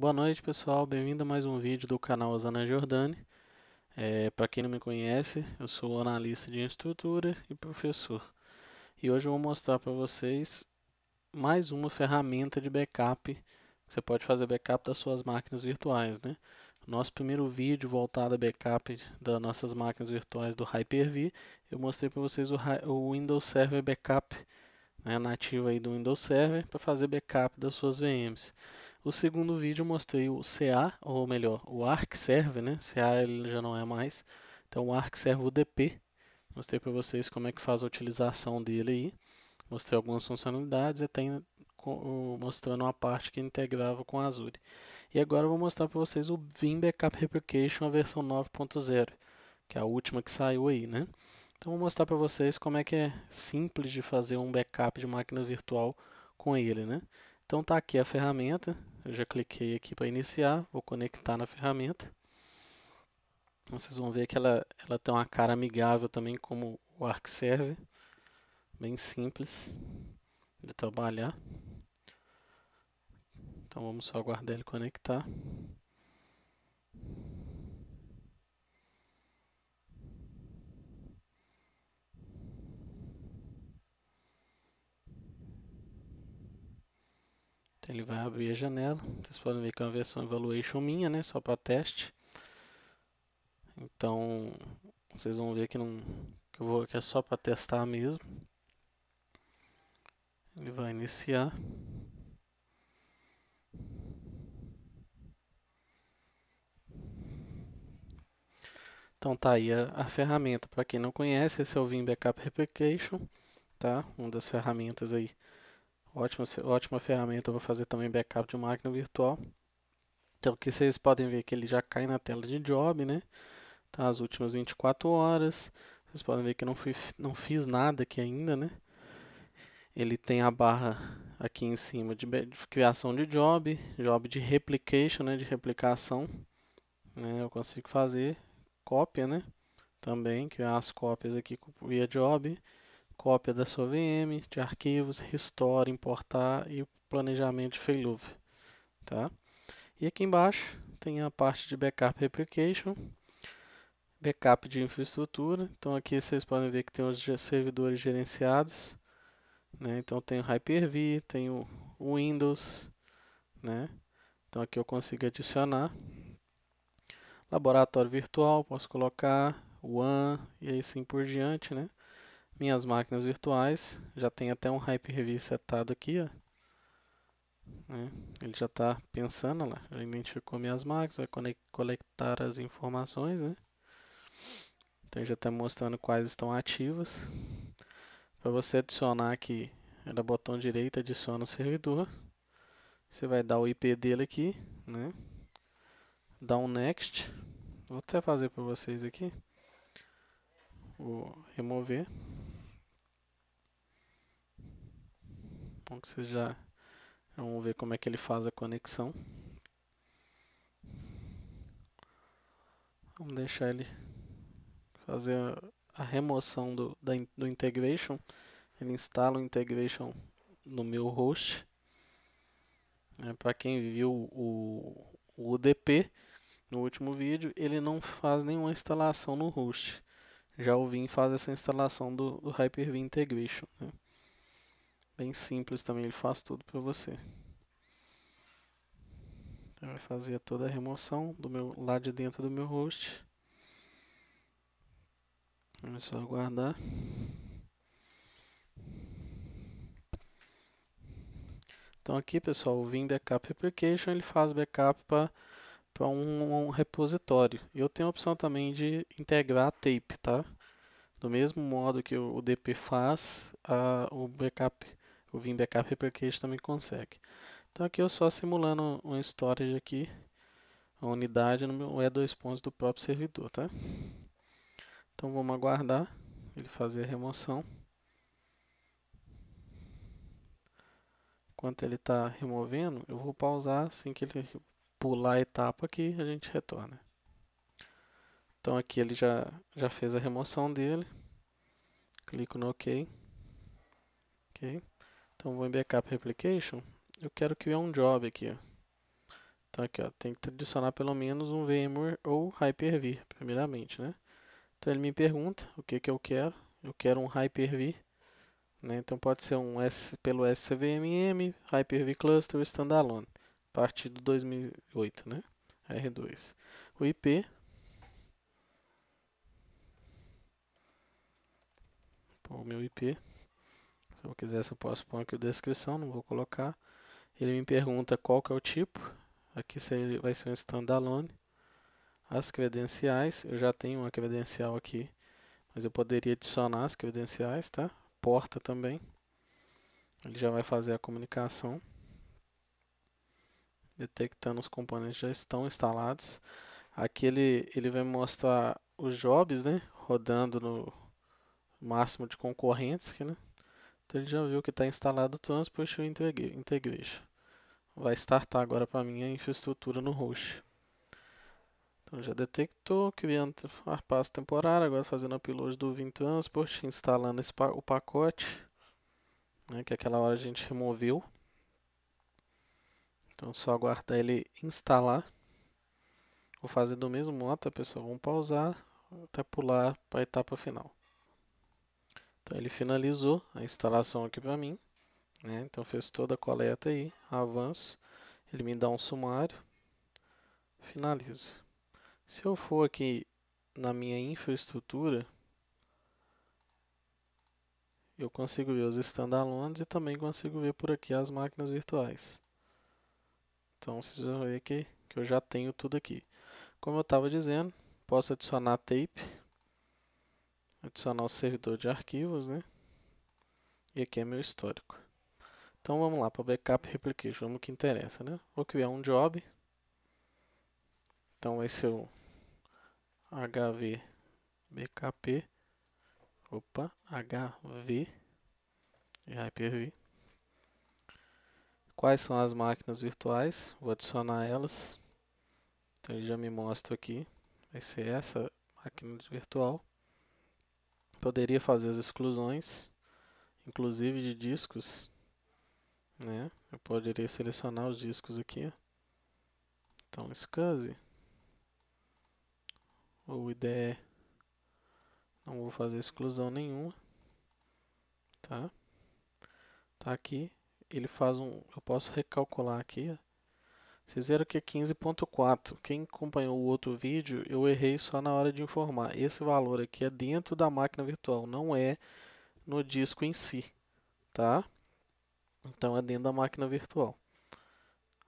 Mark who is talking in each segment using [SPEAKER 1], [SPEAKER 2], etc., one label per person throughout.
[SPEAKER 1] Boa noite pessoal, bem-vindo a mais um vídeo do canal Osana Jordani. É, Para quem não me conhece, eu sou analista de estrutura e professor. E hoje eu vou mostrar para vocês mais uma ferramenta de backup. Você pode fazer backup das suas máquinas virtuais, né? Nosso primeiro vídeo voltado a backup das nossas máquinas virtuais do Hyper-V, eu mostrei para vocês o, o, Windows Server Backup, né, nativo aí do Windows Server, para fazer backup das suas VMs. O segundo vídeo eu mostrei o CA, ou melhor, o Arcserve né? CA ele já não é mais. Então o ArcServe UDP. Mostrei para vocês como é que faz a utilização dele aí. Mostrei algumas funcionalidades e até mostrando uma parte que integrava com a Azure. E agora eu vou mostrar para vocês o Vim Backup Replication, a versão 9.0, que é a última que saiu aí, né? Então vou mostrar para vocês como é que é simples de fazer um backup de máquina virtual com ele, né? Então tá aqui a ferramenta, eu já cliquei aqui para iniciar, vou conectar na ferramenta. Vocês vão ver que ela, ela tem uma cara amigável também como o ArcServe. Bem simples de trabalhar. Então vamos só aguardar ele conectar. ele vai abrir a janela. Vocês podem ver que é uma versão evaluation minha, né? Só para teste. Então vocês vão ver que não que eu vou que é só para testar mesmo. Ele vai iniciar. Então tá aí a, a ferramenta. Para quem não conhece, esse é o Vim Backup Replication, tá? Uma das ferramentas aí Ótima, ótima ferramenta para fazer também backup de máquina virtual. Então aqui vocês podem ver é que ele já cai na tela de job, né? Tá, as últimas 24 horas. Vocês podem ver que eu não, fui, não fiz nada aqui ainda, né? Ele tem a barra aqui em cima de, de criação de job, job de replication, né? De replicação. Né? Eu consigo fazer cópia, né? Também, criar as cópias aqui via job cópia da sua VM, de arquivos, restore, importar e planejamento de failover. Tá? E aqui embaixo tem a parte de backup replication, backup de infraestrutura. Então aqui vocês podem ver que tem os servidores gerenciados. Né? Então tem o Hyper-V, tem o Windows. Né? Então aqui eu consigo adicionar. Laboratório virtual, posso colocar, One e assim por diante. Né? minhas máquinas virtuais. Já tem até um Hype Review setado aqui, ó. Né? Ele já está pensando lá, já identificou minhas máquinas, vai coletar as informações, né? Então já está mostrando quais estão ativas. Para você adicionar aqui, era botão direito, adiciona o servidor. Você vai dar o IP dele aqui, né? Dá um next. Vou até fazer para vocês aqui. Vou remover. bom que vocês já vamos ver como é que ele faz a conexão vamos deixar ele fazer a remoção do, da, do integration ele instala o integration no meu host é, para quem viu o, o UDP no último vídeo ele não faz nenhuma instalação no host já o Vim faz essa instalação do, do Hyper-V Integration né? Bem simples também, ele faz tudo para você. vai então, fazer toda a remoção do meu lá de dentro do meu host. Vamos é só aguardar. Então aqui pessoal, o Vim Backup Application ele faz backup para um, um, repositório. Eu tenho a opção também de integrar a tape, tá? Do mesmo modo que o, o DP faz, a, o backup o Vim Backup Replicate também consegue. Então aqui eu só simulando um storage aqui, a unidade no meu é dois pontos do próprio servidor, tá? Então vamos aguardar ele fazer a remoção. Enquanto ele está removendo, eu vou pausar assim que ele pular a etapa aqui, a gente retorna. Então aqui ele já, já fez a remoção dele. Clico no OK. OK. Então vou em backup replication, eu quero criar um job aqui. Então aqui ó, tem que adicionar pelo menos um VMware ou Hyper-V, primeiramente, né? Então ele me pergunta o que que eu quero, eu quero um Hyper-V, né? Então pode ser um S pelo SCVMM, Hyper-V Cluster Standalone, a partir do 2008, né? R2. O IP o meu IP se eu quisesse, eu posso pôr aqui a descrição, não vou colocar. Ele me pergunta qual que é o tipo. Aqui vai ser um standalone. As credenciais, eu já tenho uma credencial aqui, mas eu poderia adicionar as credenciais, tá? Porta também. Ele já vai fazer a comunicação. Detectando os componentes já estão instalados. Aqui ele, ele vai mostrar os jobs, né? Rodando no máximo de concorrentes, aqui, né? Então ele já viu que está instalado o Transport Integration. Vai startar agora para mim a infraestrutura no host. Então já detectou, criando a pasta temporária, agora fazendo upload do Vim Transport, instalando esse, o pacote, né, que aquela hora a gente removeu. Então só aguardar ele instalar. Vou fazer do mesmo modo, tá, pessoal? Vamos pausar até pular para a etapa final. Então ele finalizou a instalação aqui para mim, né? Então fez toda a coleta aí, avanço, ele me dá um sumário, finaliza. Se eu for aqui na minha infraestrutura, eu consigo ver os standalones e também consigo ver por aqui as máquinas virtuais. Então vocês vão ver que, que eu já tenho tudo aqui. Como eu estava dizendo, posso adicionar tape adicionar o servidor de arquivos, né? E aqui é meu histórico. Então vamos lá para backup replication, vamos que interessa, né? Vou criar um job. Então vai ser o HV BKP opa, HV e Hyper-V. Quais são as máquinas virtuais? Vou adicionar elas. Então ele já me mostra aqui. Vai ser essa máquina virtual poderia fazer as exclusões, inclusive de discos, né? Eu poderia selecionar os discos aqui. Então, SCSI ou IDE, não vou fazer exclusão nenhuma, tá? Tá aqui, ele faz um, eu posso recalcular aqui, ó vocês viram que é 15.4. Quem acompanhou o outro vídeo, eu errei só na hora de informar. Esse valor aqui é dentro da máquina virtual, não é no disco em si, tá? Então é dentro da máquina virtual.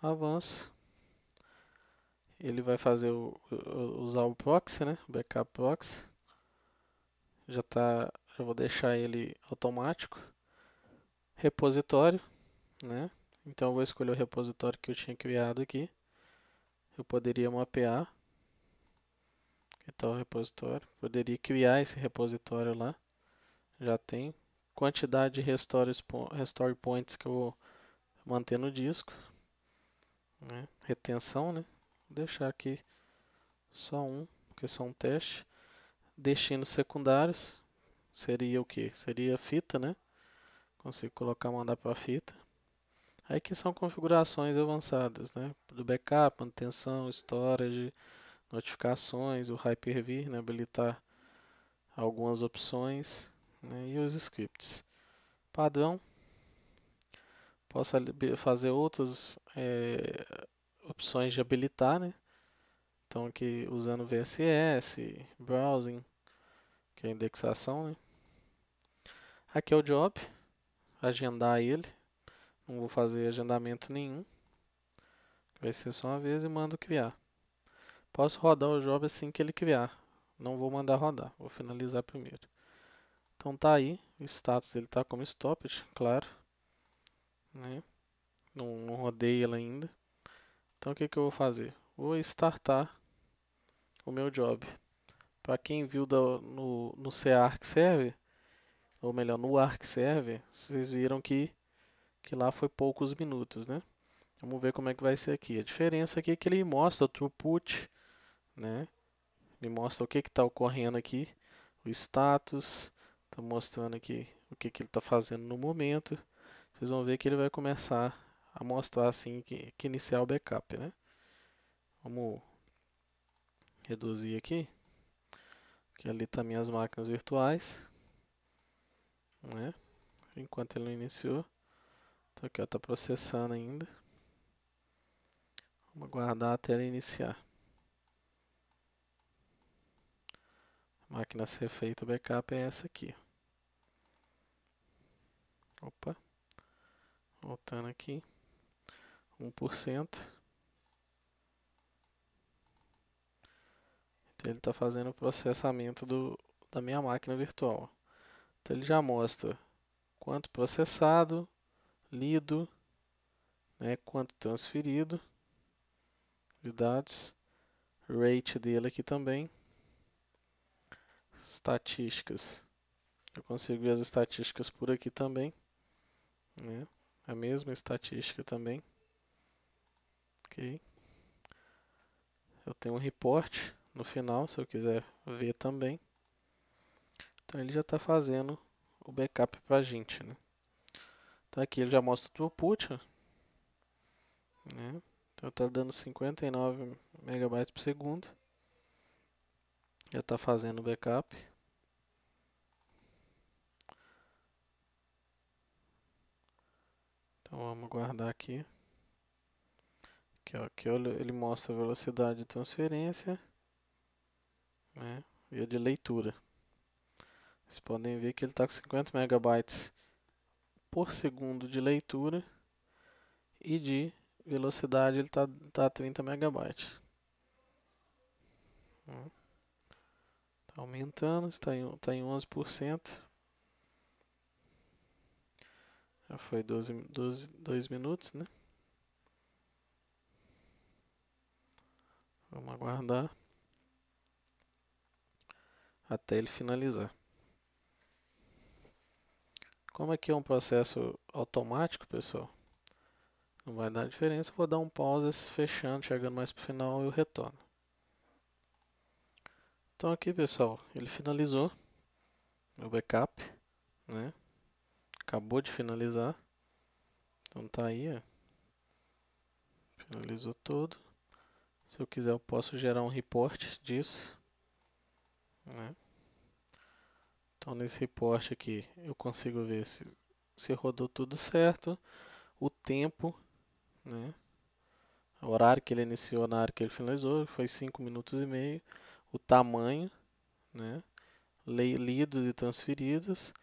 [SPEAKER 1] Avanço. Ele vai fazer o, usar o proxy, né? Backup proxy. Já tá, eu vou deixar ele automático. Repositório, né? Então eu vou escolher o repositório que eu tinha criado aqui. Eu poderia mapear. Que tal tá o repositório? Poderia criar esse repositório lá. Já tem. Quantidade de restore, restore points que eu vou manter no disco. Né? Retenção, né? Vou deixar aqui só um, porque é só um teste. Destinos secundários. Seria o que? Seria fita, né? Consigo colocar, mandar para fita. Aí que são configurações avançadas, né? Do backup, manutenção, storage, notificações, o Hyper-V, né? habilitar algumas opções né? e os scripts. Padrão, posso fazer outras é, opções de habilitar, né? Então aqui usando VSS, browsing, que é indexação, né? Aqui é o job, agendar ele, não vou fazer agendamento nenhum. Vai ser só uma vez e mando criar. Posso rodar o job assim que ele criar. Não vou mandar rodar, vou finalizar primeiro. Então tá aí, o status dele tá como stopped, claro. Né? Não, não rodei ele ainda. Então o que, que eu vou fazer? Vou startar o meu job. Para quem viu no, no CA Arc Server, ou melhor, no Arc Server, vocês viram que que lá foi poucos minutos, né? Vamos ver como é que vai ser aqui. A diferença aqui é que ele mostra o throughput, né? Ele mostra o que está ocorrendo aqui, o status, está mostrando aqui o que, que ele está fazendo no momento. Vocês vão ver que ele vai começar a mostrar assim que, que iniciar o backup, né? Vamos reduzir aqui, que ali estão tá minhas máquinas virtuais, né? Enquanto ele não iniciou. Só que está processando ainda. Vamos aguardar até ela iniciar. A máquina ser feita, o backup é essa aqui. Opa. Voltando aqui. 1%. Então ele está fazendo o processamento do, da minha máquina virtual. Então ele já mostra quanto processado, lido, né, quanto transferido, dados, rate dele aqui também, estatísticas, eu consigo ver as estatísticas por aqui também, né, a mesma estatística também, ok, eu tenho um report no final, se eu quiser ver também, então ele já está fazendo o backup para a gente, né. Então aqui ele já mostra o throughput, né? Então está dando 59 megabytes por segundo. Já está fazendo o backup. Então vamos guardar aqui. Aqui, ó, aqui olha, ele mostra a velocidade de transferência né, e a de leitura. Vocês podem ver que ele está com 50 megabytes por segundo de leitura e de velocidade ele está tá a 30 megabytes. Está aumentando, está em, tá em 11%. Já foi 12, 12, 2 minutos, né? Vamos aguardar até ele finalizar. Como aqui é, é um processo automático, pessoal, não vai dar diferença. Vou dar um pause fechando, chegando mais para o final e eu retorno. Então aqui, pessoal, ele finalizou meu backup, né? Acabou de finalizar. Então tá aí, ó. Finalizou todo. Se eu quiser, eu posso gerar um report disso, né? Então nesse reporte aqui eu consigo ver se, se rodou tudo certo, o tempo, né? O horário que ele iniciou, na área que ele finalizou, foi 5 minutos e meio. O tamanho, né? Lidos e transferidos.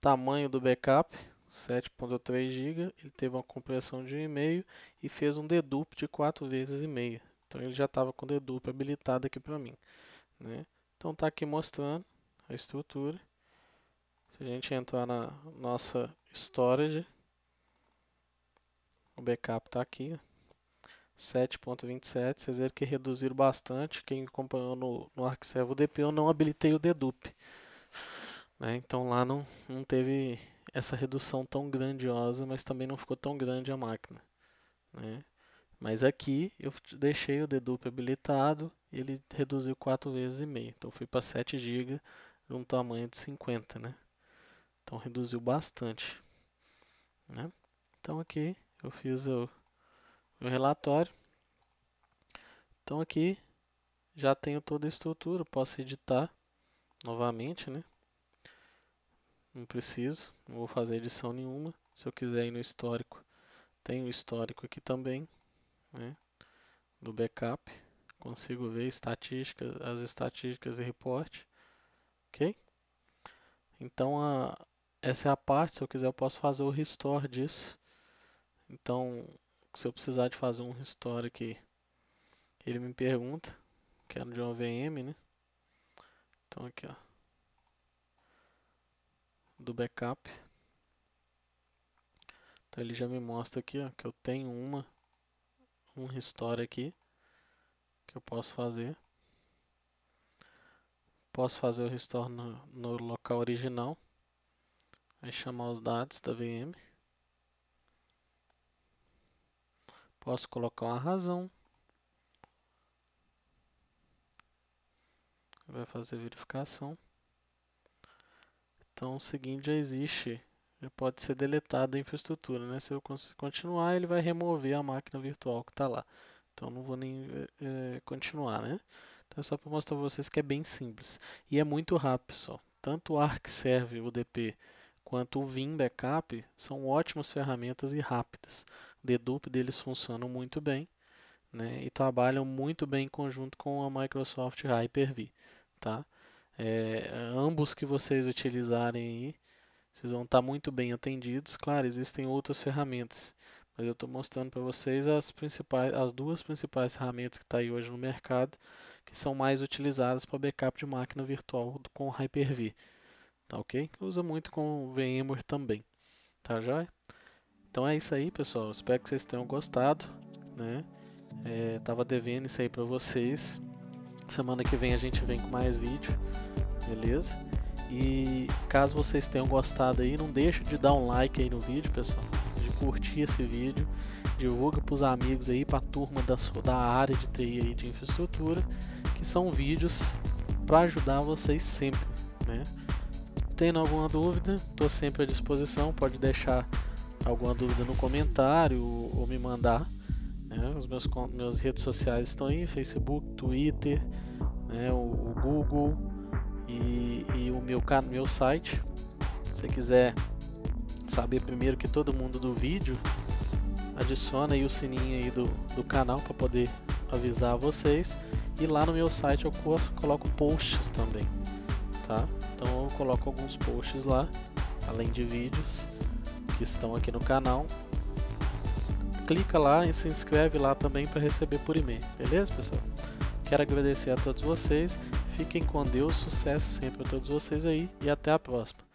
[SPEAKER 1] Tamanho do backup, 7.3 GB. Ele teve uma compressão de 1,5 e fez um dedup de 4 vezes e meia. Então ele já estava com o dedup habilitado aqui para mim, né? Então está aqui mostrando estrutura. Se a gente entrar na nossa storage, o backup está aqui, 7.27. Vocês viram que reduziram bastante. Quem acompanhou no, no ArcServe DP eu não habilitei o dedup. Né? Então lá não, não teve essa redução tão grandiosa, mas também não ficou tão grande a máquina. Né? Mas aqui eu deixei o dedup habilitado ele reduziu 4 vezes e meio. Então fui para 7 GB de um tamanho de 50, né? Então reduziu bastante, né? Então aqui eu fiz o, o relatório. Então aqui já tenho toda a estrutura, posso editar novamente, né? Não preciso, não vou fazer edição nenhuma. Se eu quiser ir no histórico, tem o histórico aqui também, né? Do backup, consigo ver estatísticas, as estatísticas e reporte ok? Então a, essa é a parte, se eu quiser eu posso fazer o restore disso. Então, se eu precisar de fazer um restore aqui, ele me pergunta, quero de uma VM, né? Então aqui, ó, do backup. Então ele já me mostra aqui, ó, que eu tenho uma, um restore aqui, que eu posso fazer. Posso fazer o restore no, no local original. Aí chamar os dados da VM. Posso colocar uma razão. Vai fazer verificação. Então o seguinte já existe, já pode ser deletado a infraestrutura, né? Se eu continuar, ele vai remover a máquina virtual que está lá. Então não vou nem é, continuar, né? Então é só para mostrar para vocês que é bem simples. E é muito rápido, só. Tanto o ArcServe UDP quanto o Vim Backup são ótimas ferramentas e rápidas. O dedup deles funcionam muito bem né, e trabalham muito bem em conjunto com a Microsoft Hyper-V. Tá? É, ambos que vocês utilizarem aí, vocês vão estar tá muito bem atendidos. Claro, existem outras ferramentas, mas eu estou mostrando para vocês as, principais, as duas principais ferramentas que está aí hoje no mercado que são mais utilizadas para backup de máquina virtual com Hyper-V, tá ok? usa muito com VMware também, tá joia? Então é isso aí, pessoal. Espero que vocês tenham gostado, né? É, tava devendo isso aí para vocês. Semana que vem a gente vem com mais vídeo, beleza? E caso vocês tenham gostado aí, não deixe de dar um like aí no vídeo, pessoal, de curtir esse vídeo, divulga para os amigos aí, para a turma da, sua, da área de TI aí de infraestrutura que são vídeos para ajudar vocês sempre, né? Tendo alguma dúvida, estou sempre à disposição, pode deixar alguma dúvida no comentário ou me mandar. Né? Os meus meus redes sociais estão aí, Facebook, Twitter, né? o, o Google e, e, o meu, meu site. Se você quiser saber primeiro que todo mundo do vídeo, adiciona aí o sininho aí do, do canal para poder avisar vocês. E lá no meu site eu coloco posts também, tá? Então eu coloco alguns posts lá, além de vídeos que estão aqui no canal. Clica lá e se inscreve lá também para receber por e-mail, beleza, pessoal? Quero agradecer a todos vocês. Fiquem com Deus, sucesso sempre a todos vocês aí e até a próxima.